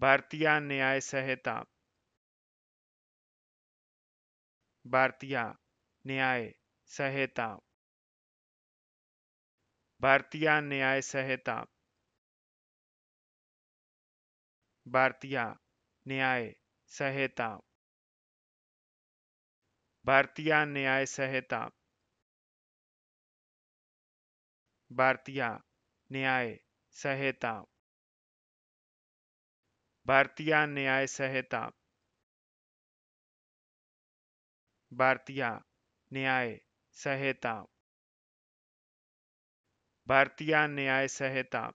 भारतीय न्याय संहिता भारतीय न्याय संहिता भारतीय न्याय संहिता भारतीय न्याय संहिता भारतीय न्याय संहिता भारतीय न्याय संहिता भारतीय न्याय संहिता भारतीय न्याय संहिता भारतीय न्याय संहिता